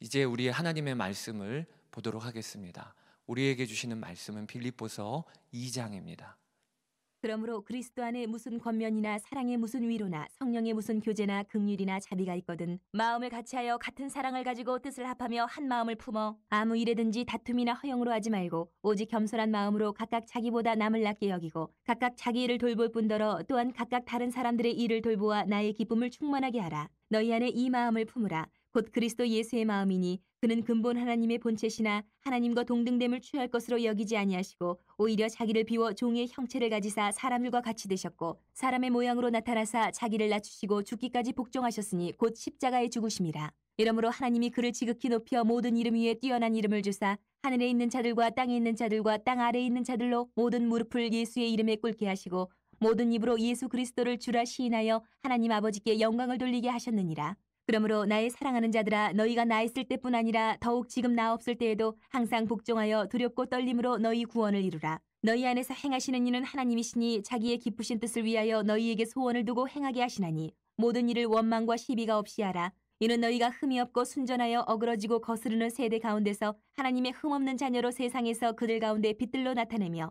이제 우리 하나님의 말씀을 보도록 하겠습니다. 우리에게 주시는 말씀은 빌립보서 2장입니다. 그러므로 그리스도 안에 무슨 권면이나 사랑의 무슨 위로나 성령의 무슨 교제나 긍휼이나 자비가 있거든 마음을 같이하여 같은 사랑을 가지고 뜻을 합하며 한 마음을 품어 아무 일에든지 다툼이나 허영으로 하지 말고 오직 겸손한 마음으로 각각 자기보다 남을 낮게 여기고 각각 자기 일을 돌볼 뿐더러 또한 각각 다른 사람들의 일을 돌보아 나의 기쁨을 충만하게 하라 너희 안에 이 마음을 품으라 곧 그리스도 예수의 마음이니 그는 근본 하나님의 본체시나 하나님과 동등됨을 취할 것으로 여기지 아니하시고 오히려 자기를 비워 종의 형체를 가지사 사람들과 같이 되셨고 사람의 모양으로 나타나사 자기를 낮추시고 죽기까지 복종하셨으니 곧 십자가에 죽으심이라. 이러므로 하나님이 그를 지극히 높여 모든 이름 위에 뛰어난 이름을 주사 하늘에 있는 자들과 땅에 있는 자들과 땅 아래에 있는 자들로 모든 무릎을 예수의 이름에 꿇게 하시고 모든 입으로 예수 그리스도를 주라 시인하여 하나님 아버지께 영광을 돌리게 하셨느니라. 그러므로 나의 사랑하는 자들아 너희가 나 있을 때뿐 아니라 더욱 지금 나 없을 때에도 항상 복종하여 두렵고 떨림으로 너희 구원을 이루라. 너희 안에서 행하시는 이는 하나님이시니 자기의 기쁘신 뜻을 위하여 너희에게 소원을 두고 행하게 하시나니 모든 일을 원망과 시비가 없이 하라. 이는 너희가 흠이 없고 순전하여 어그러지고 거스르는 세대 가운데서 하나님의 흠없는 자녀로 세상에서 그들 가운데 빛들로 나타내며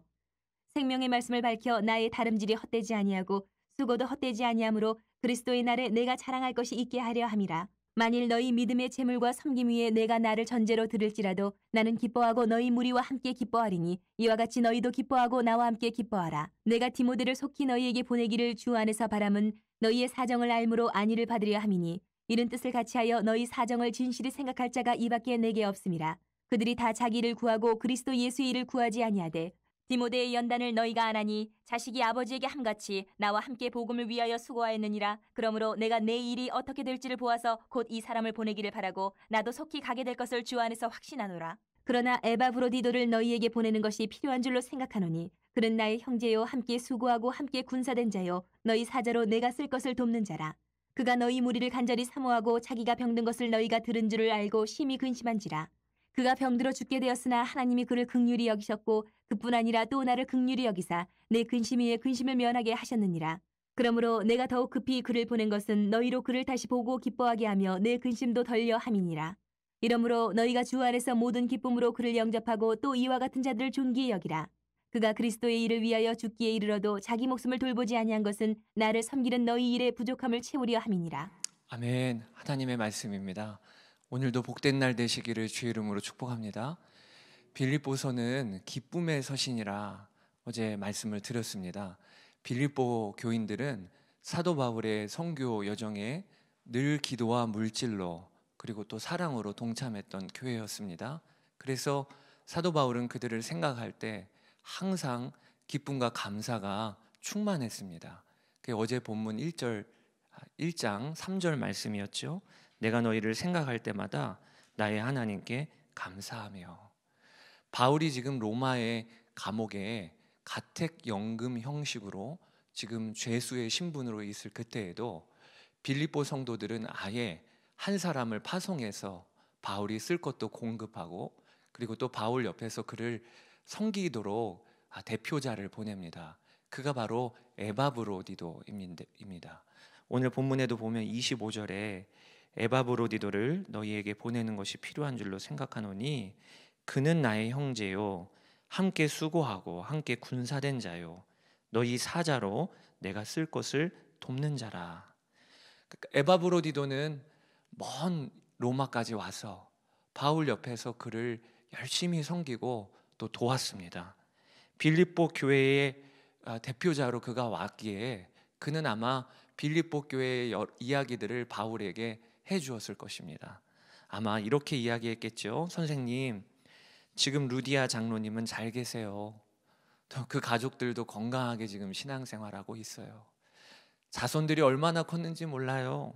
생명의 말씀을 밝혀 나의 다름질이 헛되지 아니하고 수고도 헛되지 아니하므로 그리스도의 날에 내가 자랑할 것이 있게 하려 함이라. 만일 너희 믿음의 재물과 섬김 위에 내가 나를 전제로 들을지라도 나는 기뻐하고 너희 무리와 함께 기뻐하리니 이와 같이 너희도 기뻐하고 나와 함께 기뻐하라. 내가 디모데를 속히 너희에게 보내기를 주 안에서 바람은 너희의 사정을 알므로 안위를 받으려 함이니 이런 뜻을 같이하여 너희 사정을 진실히 생각할 자가 이밖에 내게 없음이라. 그들이 다 자기를 구하고 그리스도 예수의 일을 구하지 아니하되 디모데의 연단을 너희가 안하니 자식이 아버지에게 함같이 나와 함께 복음을 위하여 수고하였느니라. 그러므로 내가 내 일이 어떻게 될지를 보아서 곧 이 사람을 보내기를 바라고 나도 속히 가게 될 것을 주 안에서 확신하노라. 그러나 에바브로디도를 너희에게 보내는 것이 필요한 줄로 생각하노니 그는 나의 형제요 함께 수고하고 함께 군사된 자요 너희 사자로 내가 쓸 것을 돕는 자라. 그가 너희 무리를 간절히 사모하고 자기가 병든 것을 너희가 들은 줄을 알고 심히 근심한지라. 그가 병들어 죽게 되었으나 하나님이 그를 극률이 여기셨고 그뿐 아니라 또 나를 극률이 여기사 내 근심 위에 근심을 면하게 하셨느니라. 그러므로 내가 더욱 급히 그를 보낸 것은 너희로 그를 다시 보고 기뻐하게 하며 내 근심도 덜려 함이니라. 이러므로 너희가 주 안에서 모든 기쁨으로 그를 영접하고 또 이와 같은 자들을 존귀히 여기라. 그가 그리스도의 일을 위하여 죽기에 이르러도 자기 목숨을 돌보지 아니한 것은 나를 섬기는 너희 일의 부족함을 채우려 함이니라. 아멘. 하나님의 말씀입니다. 오늘도 복된 날 되시기를 주의 이름으로 축복합니다. 빌립보서는 기쁨의 서신이라 어제 말씀을 드렸습니다. 빌립보 교인들은 사도 바울의 선교 여정에 늘 기도와 물질로 그리고 또 사랑으로 동참했던 교회였습니다. 그래서 사도 바울은 그들을 생각할 때 항상 기쁨과 감사가 충만했습니다. 그 어제 본문 1절 1장 아, 3절 말씀이었죠. 내가 너희를 생각할 때마다 나의 하나님께 감사하며 바울이 지금 로마의 감옥에 가택 연금 형식으로 지금 죄수의 신분으로 있을 그때에도 빌립보 성도들은 아예 한 사람을 파송해서 바울이 쓸 것도 공급하고 그리고 또 바울 옆에서 그를 섬기도록 아, 대표자를 보냅니다. 그가 바로 에바브로디도입니다. 오늘 본문에도 보면 25절에 에바브로디도를 너희에게 보내는 것이 필요한 줄로 생각하노니 그는 나의 형제요 함께 수고하고 함께 군사된 자요 너희 사자로 내가 쓸 것을 돕는 자라. 그러니까 에바브로디도는 먼 로마까지 와서 바울 옆에서 그를 열심히 섬기고 또 도왔습니다. 빌립보 교회의 아, 대표자로 그가 왔기에 그는 아마 빌립보 교회의 이야기들을 바울에게 해 주었을 것입니다. 아마 이렇게 이야기했겠죠. 선생님, 지금 루디아 장로님은 잘 계세요. 또그 가족들도 건강하게 지금 신앙생활하고 있어요. 자손들이 얼마나 컸는지 몰라요.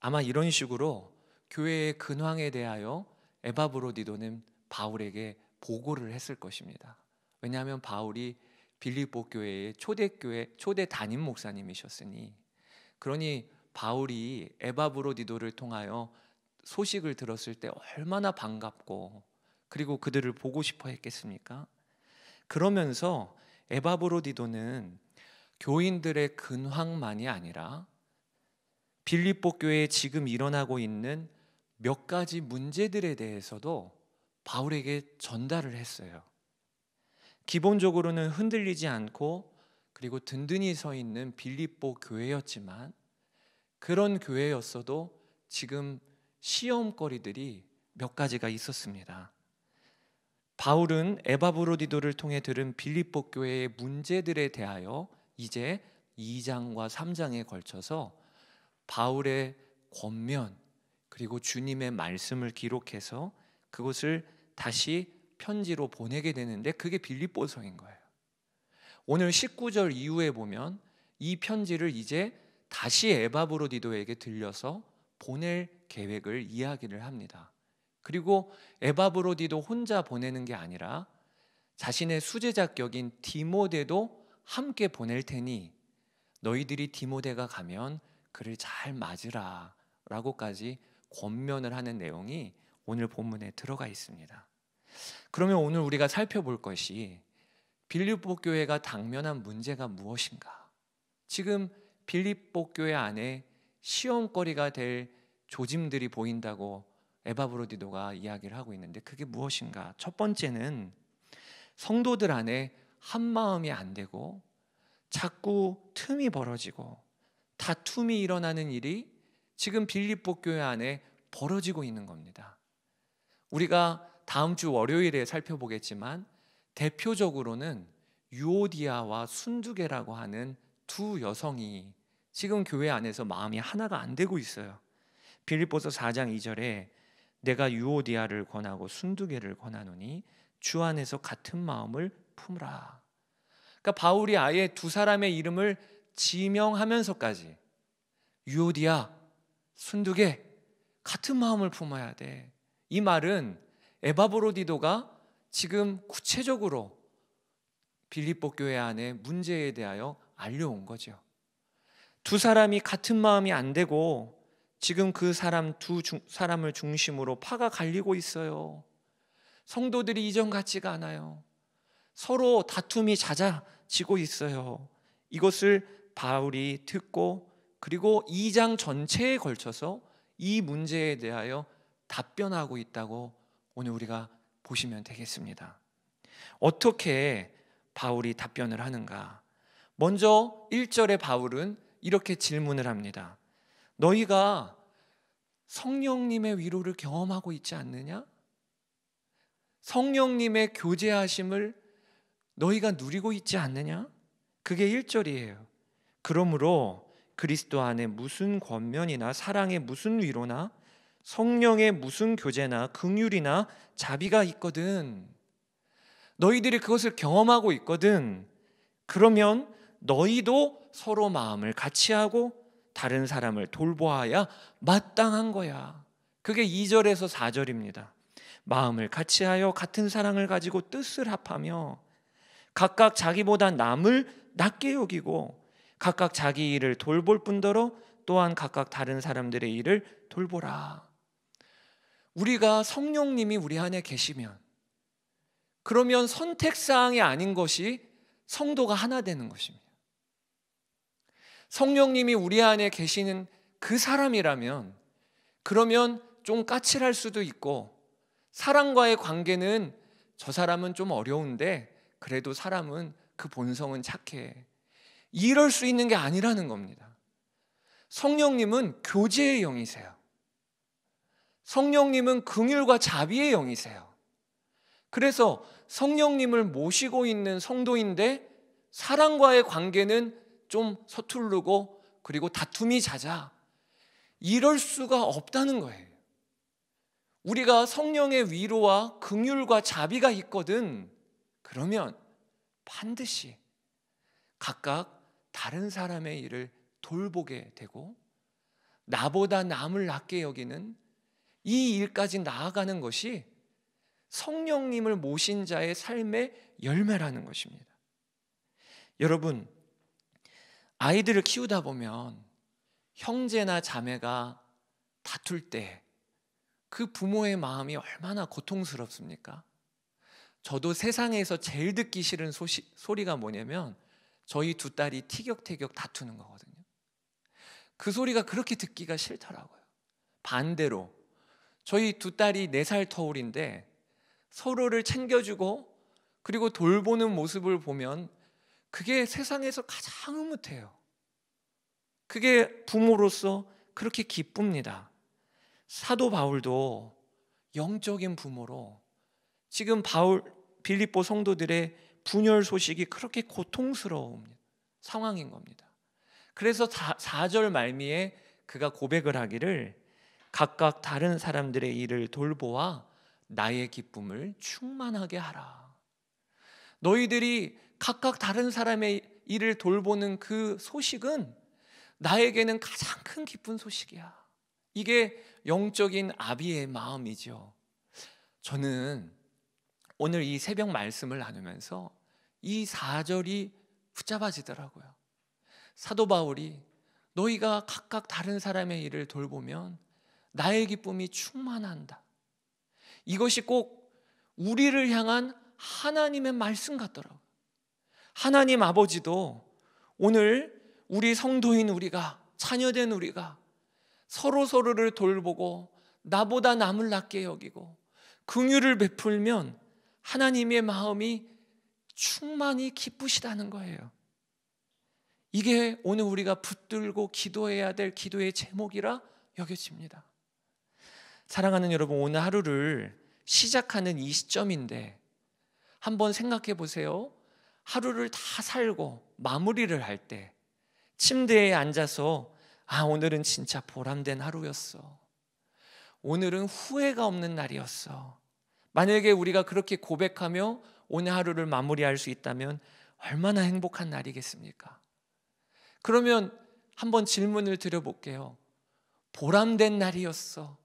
아마 이런 식으로 교회의 근황에 대하여 에바브로디도는 바울에게 보고를 했을 것입니다. 왜냐하면 바울이 빌립보 교회의 초대 교회 초대 담임 목사님이셨으니 그러니 바울이 에바브로디도를 통하여 소식을 들었을 때 얼마나 반갑고 그리고 그들을 보고 싶어 했겠습니까? 그러면서 에바브로디도는 교인들의 근황만이 아니라 빌립보 교회에 지금 일어나고 있는 몇 가지 문제들에 대해서도 바울에게 전달을 했어요. 기본적으로는 흔들리지 않고 그리고 든든히 서 있는 빌립보 교회였지만 그런 교회였어도 지금 시험거리들이 몇 가지가 있었습니다. 바울은 에바브로디도를 통해 들은 빌립보 교회의 문제들에 대하여 이제 2장과 3장에 걸쳐서 바울의 권면 그리고 주님의 말씀을 기록해서 그것을 다시 편지로 보내게 되는데 그게 빌립보서인 거예요. 오늘 19절 이후에 보면 이 편지를 이제 다시 에바브로디도에게 들려서 보낼 계획을 이야기를 합니다. 그리고 에바브로디도 혼자 보내는 게 아니라 자신의 수제자 격인 디모데도 함께 보낼 테니 너희들이 디모데가 가면 그를 잘 맞으라 라고까지 권면을 하는 내용이 오늘 본문에 들어가 있습니다. 그러면 오늘 우리가 살펴볼 것이 빌립보 교회가 당면한 문제가 무엇인가? 지금 빌립보 교회 안에 시험거리가 될 조짐들이 보인다고 에바브로디도가 이야기를 하고 있는데 그게 무엇인가? 첫 번째는 성도들 안에 한 마음이 안 되고 자꾸 틈이 벌어지고 다툼이 일어나는 일이 지금 빌립보 교회 안에 벌어지고 있는 겁니다. 우리가 다음 주 월요일에 살펴보겠지만 대표적으로는 유오디아와 순두계라고 하는 두 여성이 지금 교회 안에서 마음이 하나가 안 되고 있어요. 빌립보서 4장 2절에 내가 유오디아를 권하고 순두개를 권하노니 주 안에서 같은 마음을 품으라. 그러니까 바울이 아예 두 사람의 이름을 지명하면서까지 유오디아, 순두개 같은 마음을 품어야 돼. 이 말은 에바보로디도가 지금 구체적으로 빌립보 교회 안에 문제에 대하여 알려온 거죠. 두 사람이 같은 마음이 안 되고 지금 그 사람 두 중, 사람을 중심으로 파가 갈리고 있어요. 성도들이 이전 같지가 않아요. 서로 다툼이 잦아지고 있어요. 이것을 바울이 듣고 그리고 2장 전체에 걸쳐서 이 문제에 대하여 답변하고 있다고 오늘 우리가 보시면 되겠습니다. 어떻게 바울이 답변을 하는가? 먼저 1절의 바울은 이렇게 질문을 합니다. 너희가 성령님의 위로를 경험하고 있지 않느냐? 성령님의 교제하심을 너희가 누리고 있지 않느냐? 그게 1절이에요. 그러므로 그리스도 안에 무슨 권면이나 사랑의 무슨 위로나 성령의 무슨 교제나 긍휼이나 자비가 있거든. 너희들이 그것을 경험하고 있거든. 그러면 너희도 서로 마음을 같이 하고 다른 사람을 돌보아야 마땅한 거야. 그게 2절에서 4절입니다. 마음을 같이 하여 같은 사랑을 가지고 뜻을 합하며 각각 자기보다 남을 낮게 여기고 각각 자기 일을 돌볼 뿐더러 또한 각각 다른 사람들의 일을 돌보라. 우리가 성령님이 우리 안에 계시면 그러면 선택사항이 아닌 것이 성도가 하나 되는 것입니다. 성령님이 우리 안에 계시는 그 사람이라면 그러면 좀 까칠할 수도 있고 사람과의 관계는 저 사람은 좀 어려운데 그래도 사람은 그 본성은 착해. 이럴 수 있는 게 아니라는 겁니다. 성령님은 교제의 영이세요. 성령님은 긍휼과 자비의 영이세요. 그래서 성령님을 모시고 있는 성도인데 사랑과의 관계는 좀 서투르고 그리고 다툼이 잦아 이럴 수가 없다는 거예요. 우리가 성령의 위로와 긍휼과 자비가 있거든 그러면 반드시 각각 다른 사람의 일을 돌보게 되고 나보다 남을 낮게 여기는 이 일까지 나아가는 것이 성령님을 모신 자의 삶의 열매라는 것입니다. 여러분, 아이들을 키우다 보면 형제나 자매가 다툴 때 그 부모의 마음이 얼마나 고통스럽습니까? 저도 세상에서 제일 듣기 싫은 소시, 소리가 뭐냐면 저희 두 딸이 티격태격 다투는 거거든요. 그 소리가 그렇게 듣기가 싫더라고요. 반대로 저희 두 딸이 네 살 터울인데 서로를 챙겨주고 그리고 돌보는 모습을 보면 그게 세상에서 가장 흐뭇해요. 그게 부모로서 그렇게 기쁩니다. 사도 바울도 영적인 부모로 지금 바울 빌립보 성도들의 분열 소식이 그렇게 고통스러운 상황인 겁니다. 그래서 4, 절 말미에 그가 고백을 하기를 각각 다른 사람들의 일을 돌보아 나의 기쁨을 충만하게 하라. 너희들이 각각 다른 사람의 일을 돌보는 그 소식은 나에게는 가장 큰 기쁜 소식이야. 이게 영적인 아비의 마음이죠. 저는 오늘 이 새벽 말씀을 나누면서 이 4절이 붙잡아지더라고요. 사도 바울이 너희가 각각 다른 사람의 일을 돌보면 나의 기쁨이 충만한다. 이것이 꼭 우리를 향한 하나님의 말씀 같더라고요. 하나님 아버지도 오늘 우리 성도인 우리가 자녀된 우리가 서로 서로를 돌보고 나보다 남을 낫게 여기고 긍휼을 베풀면 하나님의 마음이 충만히 기쁘시다는 거예요. 이게 오늘 우리가 붙들고 기도해야 될 기도의 제목이라 여겨집니다. 사랑하는 여러분, 오늘 하루를 시작하는 이 시점인데 한번 생각해 보세요. 하루를 다 살고 마무리를 할 때 침대에 앉아서 아, 오늘은 진짜 보람된 하루였어. 오늘은 후회가 없는 날이었어. 만약에 우리가 그렇게 고백하며 오늘 하루를 마무리할 수 있다면 얼마나 행복한 날이겠습니까? 그러면 한번 질문을 드려볼게요. 보람된 날이었어.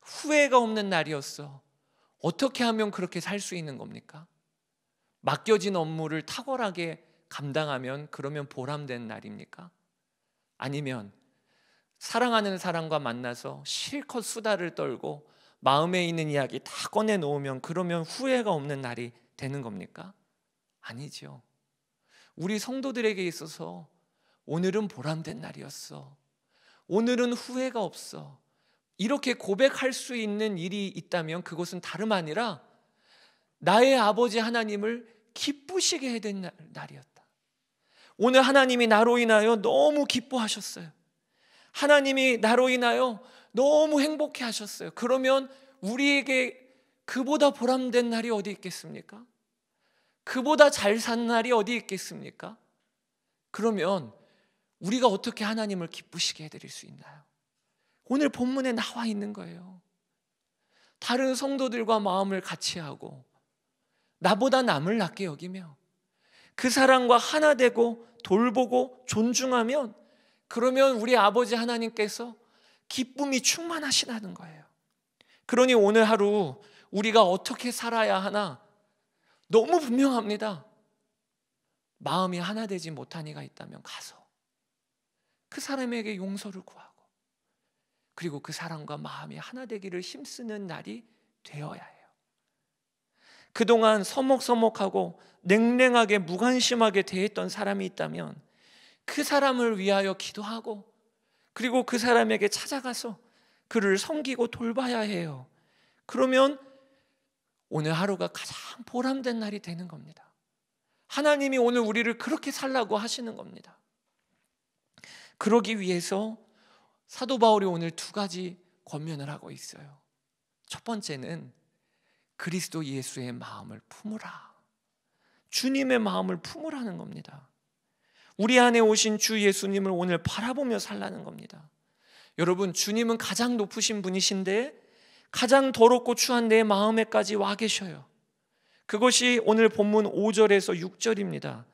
후회가 없는 날이었어. 어떻게 하면 그렇게 살 수 있는 겁니까? 맡겨진 업무를 탁월하게 감당하면 그러면 보람된 날입니까? 아니면 사랑하는 사람과 만나서 실컷 수다를 떨고 마음에 있는 이야기 다 꺼내놓으면 그러면 후회가 없는 날이 되는 겁니까? 아니죠. 우리 성도들에게 있어서 오늘은 보람된 날이었어. 오늘은 후회가 없어. 이렇게 고백할 수 있는 일이 있다면 그것은 다름 아니라 나의 아버지 하나님을 기쁘시게 해야 되 날이었다. 오늘 하나님이 나로 인하여 너무 기뻐하셨어요. 하나님이 나로 인하여 너무 행복해 하셨어요. 그러면 우리에게 그보다 보람된 날이 어디 있겠습니까? 그보다 잘 산 날이 어디 있겠습니까? 그러면 우리가 어떻게 하나님을 기쁘시게 해드릴 수 있나요? 오늘 본문에 나와 있는 거예요. 다른 성도들과 마음을 같이 하고 나보다 남을 낫게 여기며 그사람과 하나 되고 돌보고 존중하면 그러면 우리 아버지 하나님께서 기쁨이 충만하시다는 거예요. 그러니 오늘 하루 우리가 어떻게 살아야 하나 너무 분명합니다. 마음이 하나 되지 못한 이가 있다면 가서 그 사람에게 용서를 구하고 그리고 그 사람과 마음이 하나 되기를 힘쓰는 날이 되어야 해요. 그동안 서먹서먹하고 냉랭하게 무관심하게 대했던 사람이 있다면 그 사람을 위하여 기도하고 그리고 그 사람에게 찾아가서 그를 섬기고 돌봐야 해요. 그러면 오늘 하루가 가장 보람된 날이 되는 겁니다. 하나님이 오늘 우리를 그렇게 살라고 하시는 겁니다. 그러기 위해서 사도 바울이 오늘 두 가지 권면을 하고 있어요. 첫 번째는 그리스도 예수의 마음을 품으라. 주님의 마음을 품으라는 겁니다. 우리 안에 오신 주 예수님을 오늘 바라보며 살라는 겁니다. 여러분, 주님은 가장 높으신 분이신데 가장 더럽고 추한 내 마음에까지 와 계셔요. 그것이 오늘 본문 5절에서 6절입니다.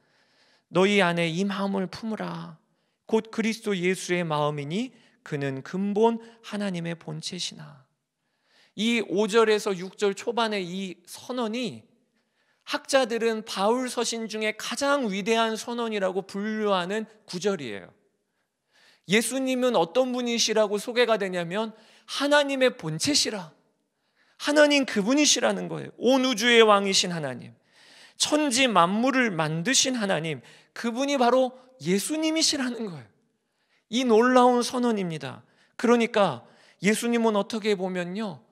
너희 안에 이 마음을 품으라. 곧 그리스도 예수의 마음이니 그는 근본 하나님의 본체시나. 이 5절에서 6절 초반의 이 선언이 학자들은 바울 서신 중에 가장 위대한 선언이라고 분류하는 구절이에요. 예수님은 어떤 분이시라고 소개가 되냐면 하나님의 본체시라. 하나님 그분이시라는 거예요. 온 우주의 왕이신 하나님. 천지 만물을 만드신 하나님. 그분이 바로 예수님이시라는 거예요. 이 놀라운 선언입니다. 그러니까 예수님은 어떻게 보면요.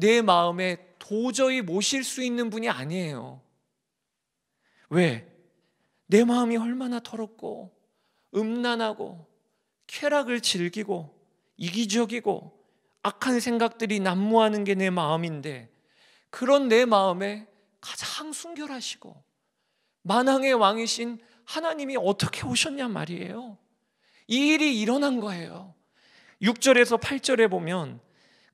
내 마음에 도저히 모실 수 있는 분이 아니에요. 왜? 내 마음이 얼마나 더럽고 음란하고 쾌락을 즐기고 이기적이고 악한 생각들이 난무하는 게 내 마음인데 그런 내 마음에 가장 순결하시고 만왕의 왕이신 하나님이 어떻게 오셨냐 말이에요. 이 일이 일어난 거예요. 6절에서 8절에 보면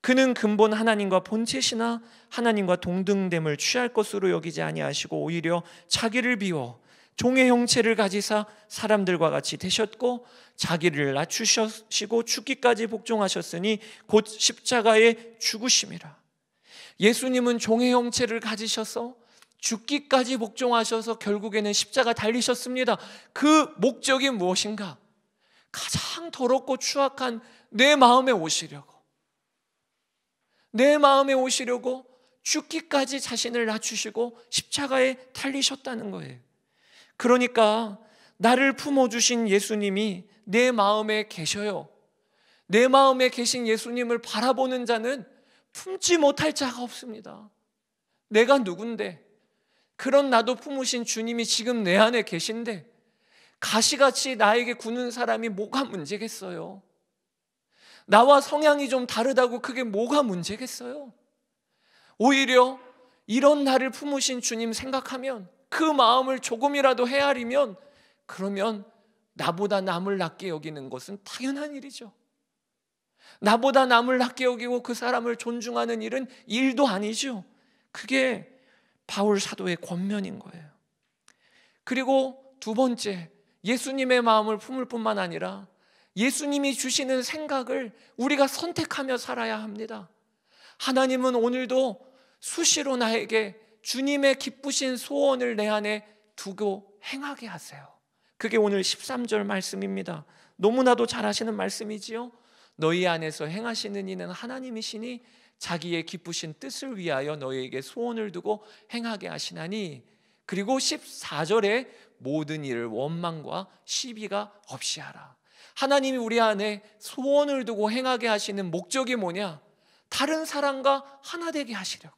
그는 근본 하나님과 본체시나 하나님과 동등됨을 취할 것으로 여기지 아니하시고 오히려 자기를 비워 종의 형체를 가지사 사람들과 같이 되셨고 자기를 낮추시고 셨 죽기까지 복종하셨으니 곧 십자가에 죽으심이라. 예수님은 종의 형체를 가지셔서 죽기까지 복종하셔서 결국에는 십자가 달리셨습니다. 그 목적이 무엇인가? 가장 더럽고 추악한 내 마음에 오시려고. 내 마음에 오시려고 죽기까지 자신을 낮추시고 십자가에 달리셨다는 거예요. 그러니까 나를 품어주신 예수님이 내 마음에 계셔요. 내 마음에 계신 예수님을 바라보는 자는 품지 못할 자가 없습니다. 내가 누군데, 그런 나도 품으신 주님이 지금 내 안에 계신데, 가시같이 나에게 구는 사람이 뭐가 문제겠어요? 나와 성향이 좀 다르다고 그게 뭐가 문제겠어요? 오히려 이런 나를 품으신 주님 생각하면 그 마음을 조금이라도 헤아리면 그러면 나보다 남을 낮게 여기는 것은 당연한 일이죠. 나보다 남을 낮게 여기고 그 사람을 존중하는 일은 일도 아니죠. 그게 바울 사도의 권면인 거예요. 그리고 두 번째, 예수님의 마음을 품을 뿐만 아니라 예수님이 주시는 생각을 우리가 선택하며 살아야 합니다. 하나님은 오늘도 수시로 나에게 주님의 기쁘신 소원을 내 안에 두고 행하게 하세요. 그게 오늘 13절 말씀입니다. 너무나도 잘 아시는 말씀이지요. 너희 안에서 행하시는 이는 하나님이시니 자기의 기쁘신 뜻을 위하여 너희에게 소원을 두고 행하게 하시나니 그리고 14절에 모든 일을 원망과 시비가 없이 하라. 하나님이 우리 안에 소원을 두고 행하게 하시는 목적이 뭐냐? 다른 사람과 하나 되게 하시려고.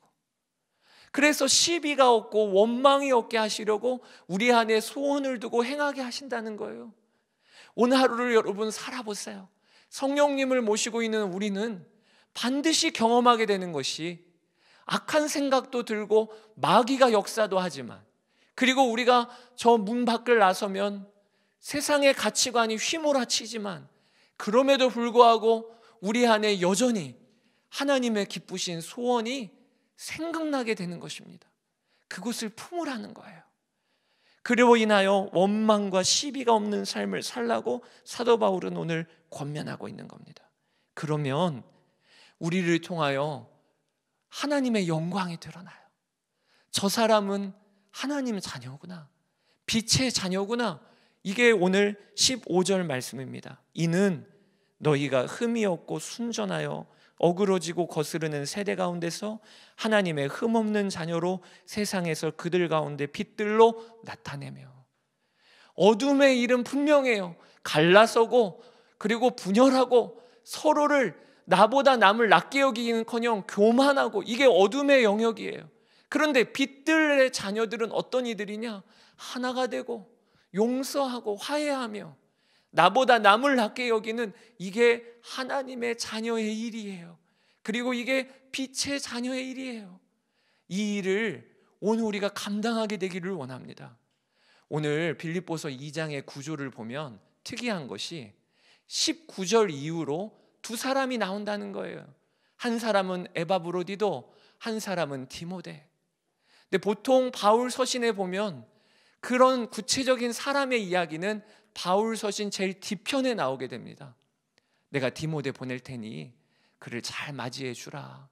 그래서 시비가 없고 원망이 없게 하시려고 우리 안에 소원을 두고 행하게 하신다는 거예요. 오늘 하루를 여러분 살아보세요. 성령님을 모시고 있는 우리는 반드시 경험하게 되는 것이 악한 생각도 들고 마귀가 역사도 하지만 그리고 우리가 저 문 밖을 나서면 세상의 가치관이 휘몰아치지만 그럼에도 불구하고 우리 안에 여전히 하나님의 기쁘신 소원이 생각나게 되는 것입니다. 그곳을 품으라는 거예요. 그리로 인하여 원망과 시비가 없는 삶을 살라고 사도 바울은 오늘 권면하고 있는 겁니다. 그러면 우리를 통하여 하나님의 영광이 드러나요. 저 사람은 하나님 자녀구나. 빛의 자녀구나. 이게 오늘 15절 말씀입니다. 이는 너희가 흠이 없고 순전하여 어그러지고 거스르는 세대 가운데서 하나님의 흠없는 자녀로 세상에서 그들 가운데 빛들로 나타내며 어둠의 일은 분명해요. 갈라서고 그리고 분열하고 서로를 나보다 남을 낮게 여기는커녕 교만하고 이게 어둠의 영역이에요. 그런데 빛들의 자녀들은 어떤 이들이냐? 하나가 되고 용서하고 화해하며 나보다 남을 낮게 여기는 이게 하나님의 자녀의 일이에요. 그리고 이게 빛의 자녀의 일이에요. 이 일을 오늘 우리가 감당하게 되기를 원합니다. 오늘 빌립보서 2장의 구조를 보면 특이한 것이 19절 이후로 두 사람이 나온다는 거예요. 한 사람은 에바브로디도 한 사람은 디모데. 근데 보통 바울 서신에 보면 그런 구체적인 사람의 이야기는 바울 서신 제일 뒤편에 나오게 됩니다. 내가 디모데 보낼 테니 그를 잘 맞이해 주라.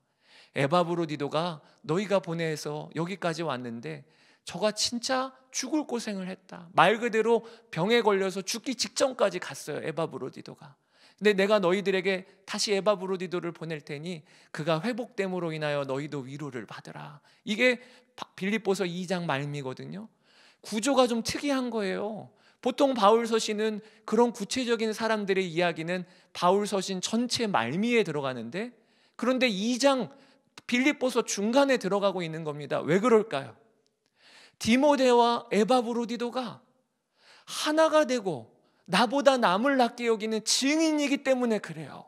에바브로디도가 너희가 보내서 여기까지 왔는데 저가 진짜 죽을 고생을 했다. 말 그대로 병에 걸려서 죽기 직전까지 갔어요. 에바브로디도가. 근데 내가 너희들에게 다시 에바브로디도를 보낼 테니 그가 회복됨으로 인하여 너희도 위로를 받으라. 이게 빌립보서 2장 말미거든요. 구조가 좀 특이한 거예요. 보통 바울서신은 그런 구체적인 사람들의 이야기는 바울서신 전체 말미에 들어가는데 그런데 2장 빌립보서 중간에 들어가고 있는 겁니다. 왜 그럴까요? 디모데와 에바브로디도가 하나가 되고 나보다 남을 낫게 여기는 증인이기 때문에 그래요.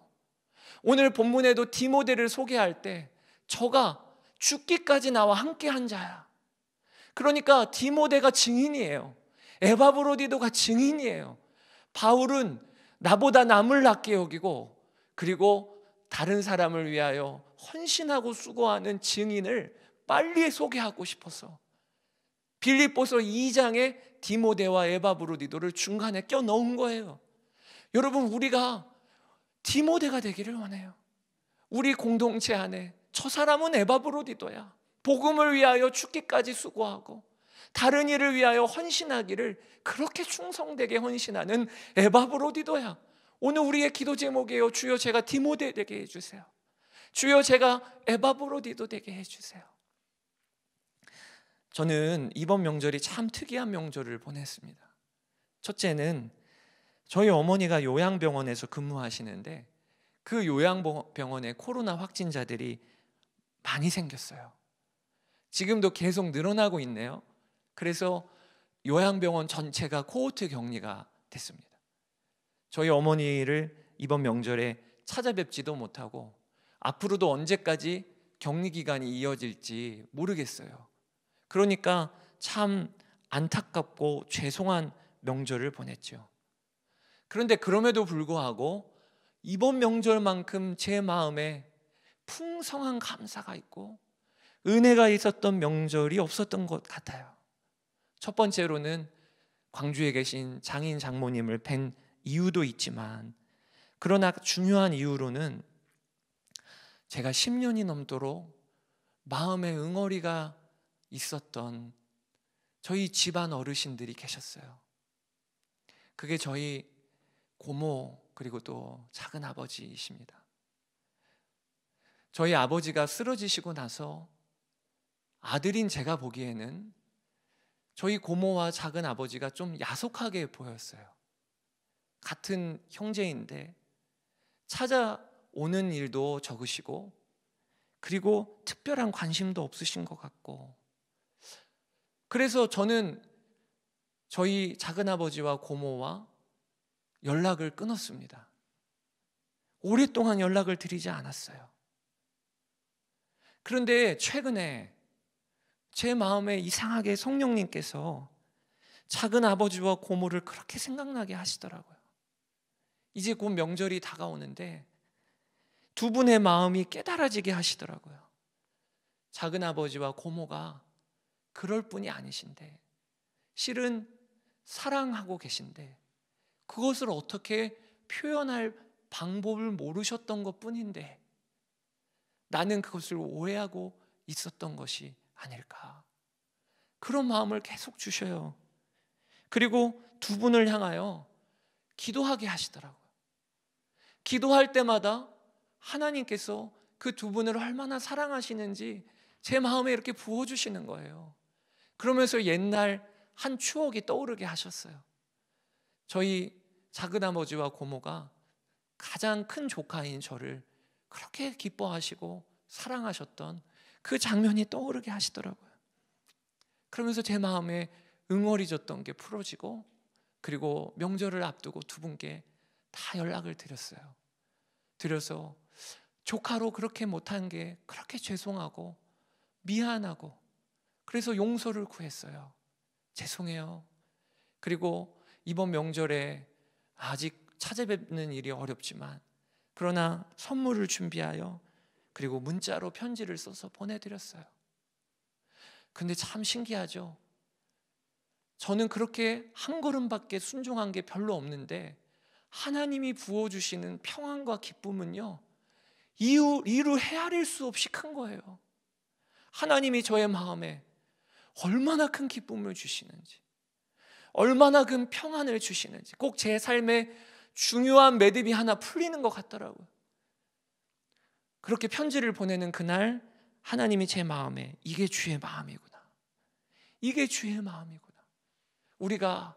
오늘 본문에도 디모데를 소개할 때 저가 죽기까지 나와 함께 한 자야. 그러니까 디모데가 증인이에요. 에바브로디도가 증인이에요. 바울은 나보다 남을 낫게 여기고 그리고 다른 사람을 위하여 헌신하고 수고하는 증인을 빨리 소개하고 싶어서 빌립보서 2장에 디모데와 에바브로디도를 중간에 껴 넣은 거예요. 여러분 우리가 디모데가 되기를 원해요. 우리 공동체 안에 저 사람은 에바브로디도야. 복음을 위하여 죽기까지 수고하고 다른 일을 위하여 헌신하기를 그렇게 충성되게 헌신하는 에바브로디도야. 오늘 우리의 기도 제목이에요. 주여 제가 디모데 되게 해주세요. 주여 제가 에바브로디도 되게 해주세요. 저는 이번 명절이 참 특이한 명절을 보냈습니다. 첫째는 저희 어머니가 요양병원에서 근무하시는데 그 요양병원에 코로나 확진자들이 많이 생겼어요. 지금도 계속 늘어나고 있네요. 그래서 요양병원 전체가 코호트 격리가 됐습니다. 저희 어머니를 이번 명절에 찾아뵙지도 못하고 앞으로도 언제까지 격리 기간이 이어질지 모르겠어요. 그러니까 참 안타깝고 죄송한 명절을 보냈죠. 그런데 그럼에도 불구하고 이번 명절만큼 제 마음에 풍성한 감사가 있고 은혜가 있었던 명절이 없었던 것 같아요. 첫 번째로는 광주에 계신 장인 장모님을 뵌 이유도 있지만 그러나 중요한 이유로는 제가 10년이 넘도록 마음의 응어리가 있었던 저희 집안 어르신들이 계셨어요. 그게 저희 고모 그리고 또 작은 아버지이십니다. 저희 아버지가 쓰러지시고 나서 아들인 제가 보기에는 저희 고모와 작은 아버지가 좀 야속하게 보였어요. 같은 형제인데 찾아오는 일도 적으시고 그리고 특별한 관심도 없으신 것 같고 그래서 저는 저희 작은 아버지와 고모와 연락을 끊었습니다. 오랫동안 연락을 드리지 않았어요. 그런데 최근에 제 마음에 이상하게 성령님께서 작은 아버지와 고모를 그렇게 생각나게 하시더라고요. 이제 곧 명절이 다가오는데 두 분의 마음이 깨달아지게 하시더라고요. 작은 아버지와 고모가 그럴 뿐이 아니신데 실은 사랑하고 계신데 그것을 어떻게 표현할 방법을 모르셨던 것 뿐인데 나는 그것을 오해하고 있었던 것이 아닐까. 그런 마음을 계속 주셔요. 그리고 두 분을 향하여 기도하게 하시더라고요. 기도할 때마다 하나님께서 그 두 분을 얼마나 사랑하시는지 제 마음에 이렇게 부어주시는 거예요. 그러면서 옛날 한 추억이 떠오르게 하셨어요. 저희 작은아버지와 고모가 가장 큰 조카인 저를 그렇게 기뻐하시고 사랑하셨던 그 장면이 떠오르게 하시더라고요. 그러면서 제 마음에 응어리졌던 게 풀어지고 그리고 명절을 앞두고 두 분께 다 연락을 드렸어요. 드려서 조카로 그렇게 못한 게 그렇게 죄송하고 미안하고 그래서 용서를 구했어요. 죄송해요. 그리고 이번 명절에 아직 찾아뵙는 일이 어렵지만 그러나 선물을 준비하여 그리고 문자로 편지를 써서 보내드렸어요. 근데 참 신기하죠. 저는 그렇게 한 걸음밖에 순종한 게 별로 없는데 하나님이 부어주시는 평안과 기쁨은요. 이유, 이루 헤아릴 수 없이 큰 거예요. 하나님이 저의 마음에 얼마나 큰 기쁨을 주시는지, 얼마나 큰 평안을 주시는지, 꼭 제 삶에 중요한 매듭이 하나 풀리는 것 같더라고요. 그렇게 편지를 보내는 그날 하나님이 제 마음에 이게 주의 마음이구나. 이게 주의 마음이구나. 우리가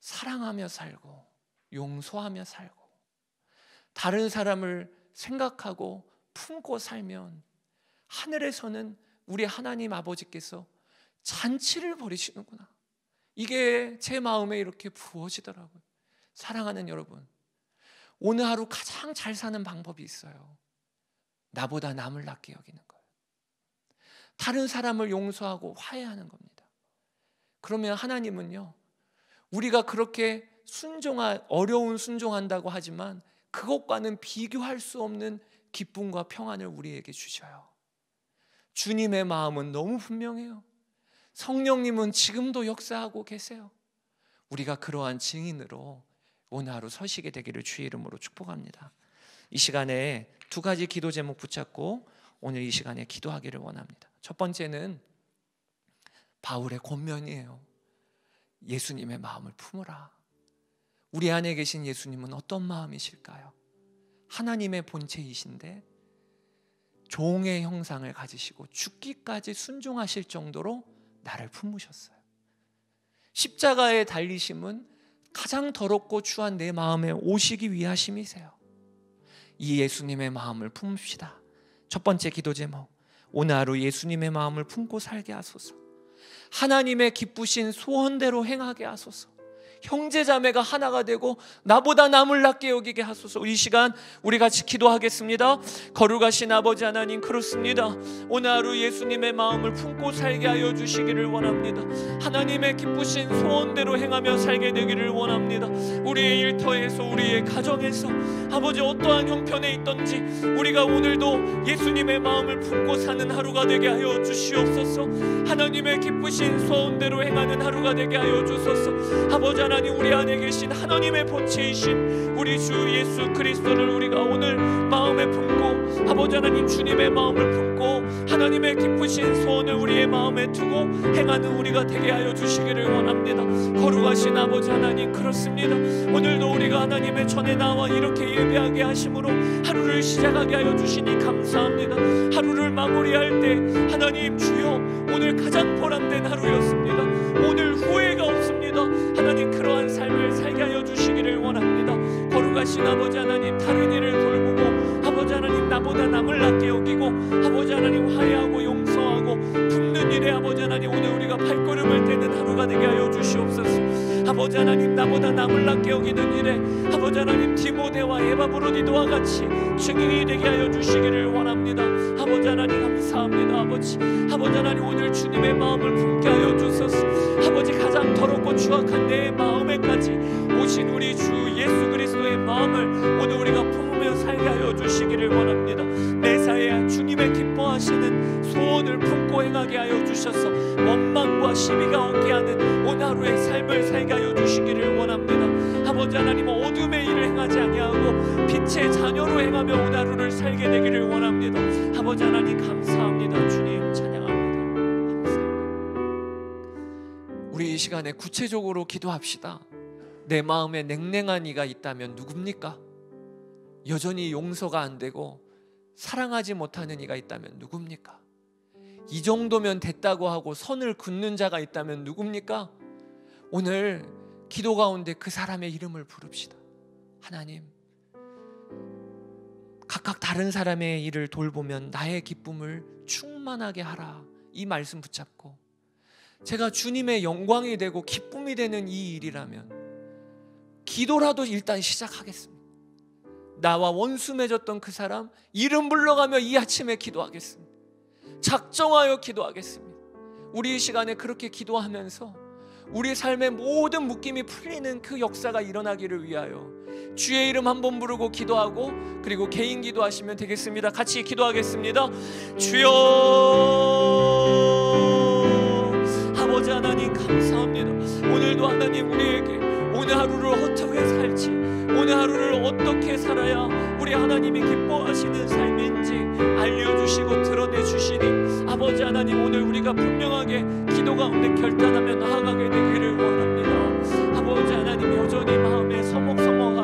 사랑하며 살고 용서하며 살고 다른 사람을 생각하고 품고 살면 하늘에서는 우리 하나님 아버지께서 잔치를 벌이시는구나. 이게 제 마음에 이렇게 부어지더라고요. 사랑하는 여러분, 오늘 하루 가장 잘 사는 방법이 있어요. 나보다 남을 낫게 여기는 거예요. 다른 사람을 용서하고 화해하는 겁니다. 그러면 하나님은요, 우리가 그렇게 순종한, 어려운 순종한다고 하지만 그것과는 비교할 수 없는 기쁨과 평안을 우리에게 주셔요. 주님의 마음은 너무 분명해요. 성령님은 지금도 역사하고 계세요. 우리가 그러한 증인으로 오늘 하루 서시게 되기를 주의 이름으로 축복합니다. 이 시간에 두 가지 기도 제목 붙잡고 오늘 이 시간에 기도하기를 원합니다. 첫 번째는 바울의 권면이에요. 예수님의 마음을 품으라. 우리 안에 계신 예수님은 어떤 마음이실까요? 하나님의 본체이신데 종의 형상을 가지시고 죽기까지 순종하실 정도로 나를 품으셨어요. 십자가의 달리심은 가장 더럽고 추한 내 마음에 오시기 위하심이세요. 이 예수님의 마음을 품읍시다. 첫 번째 기도 제목. 오늘 하루 예수님의 마음을 품고 살게 하소서. 하나님의 기쁘신 소원대로 행하게 하소서. 형제자매가 하나가 되고 나보다 남을 낮게 여기게 하소서. 이 시간 우리 같이 기도하겠습니다. 거룩하신 아버지 하나님 그렇습니다. 오늘 하루 예수님의 마음을 품고 살게 하여 주시기를 원합니다. 하나님의 기쁘신 소원대로 행하며 살게 되기를 원합니다. 우리의 일터에서 우리의 가정에서 아버지 어떠한 형편에 있던지 우리가 오늘도 예수님의 마음을 품고 사는 하루가 되게 하여 주시옵소서. 하나님의 기쁘신 소원대로 행하는 하루가 되게 하여 주소서. 아버지 하나님 하나님 우리 안에 계신 하나님의 본체이신 우리 주 예수 그리스도를 우리가 오늘 마음에 품고 아버지 하나님 주님의 마음을 품고 하나님의 기쁘신 소원을 우리의 마음에 두고 행하는 우리가 되게 하여 주시기를 원합니다. 거룩하신 아버지 하나님 그렇습니다. 오늘도 우리가 하나님의 전에 나와 이렇게 예배하게 하심으로 하루를 시작하게 하여 주시니 감사합니다. 하루를 마무리할 때 하나님 주여 오늘 가장 보람된 하루였습니다. 오늘 후회 인자하신 아버지 하나님 다른 일을 돌보고 아버지 하나님 나보다 남을 낮게 여기고 아버지 하나님 화해하고 용서하고 붓는 일에 아버지 하나님 오늘 우리가 발걸음을 떼는 하루가 되게 하여 주시옵소서 아버지 하나님 나보다 남을 낮게 여기는 일에 아버지 하나님 디모데와 에바브로디도와 같이 증인이 되게 하여 주시기를 원합니다 아버지 하나님 감사합니다 아버지 아버지 하나님 오늘 주님의 마음을 품게 하여 주소서 아버지 가장 더럽고 추악한 내 마음에까지 오신 우리 주 예수 그리스도의 마음을 오늘 우리가 품으며 살게 하여 주시기를 원합니다 내사에 주님의 기뻐하시는 소원을 품고 행하게 하여 주셔서 원망과 시비가 없게 하는 오늘 하루의 삶을 살게 하여 주시기를 원합니다 아버지 하나님 어둠 행하지 아니하고 빛의 자녀로 행하며 오늘 하루를 살게 되기를 원합니다. 아버지 하나님 감사합니다. 주님 찬양합니다. 감사합니다. 우리 이 시간에 구체적으로 기도합시다. 내 마음에 냉랭한 이가 있다면 누굽니까? 여전히 용서가 안 되고 사랑하지 못하는 이가 있다면 누굽니까? 이 정도면 됐다고 하고 선을 긋는 자가 있다면 누굽니까? 오늘 기도 가운데 그 사람의 이름을 부릅시다. 하나님, 각각 다른 사람의 일을 돌보면 나의 기쁨을 충만하게 하라. 이 말씀 붙잡고 제가 주님의 영광이 되고 기쁨이 되는 이 일이라면 기도라도 일단 시작하겠습니다. 나와 원수 맺었던 그 사람 이름 불러가며 이 아침에 기도하겠습니다. 작정하여 기도하겠습니다. 우리 이 시간에 그렇게 기도하면서 우리 삶의 모든 묶임이 풀리는 그 역사가 일어나기를 위하여 주의 이름 한 번 부르고 기도하고 그리고 개인 기도하시면 되겠습니다. 같이 기도하겠습니다. 주여 아버지 하나님 감사합니다. 오늘도 하나님 우리에게 오늘 하루를 어떻게 살지 오늘 하루를 어떻게 살아야 우리 하나님이 기뻐하시는 삶인지 알려주시고 드러내주시니 아버지 하나님 오늘 우리가 분명하게 기도 가운데 결단하며 나아가게 되기를 원합니다 아버지 하나님 여전히 마음에 서먹서먹하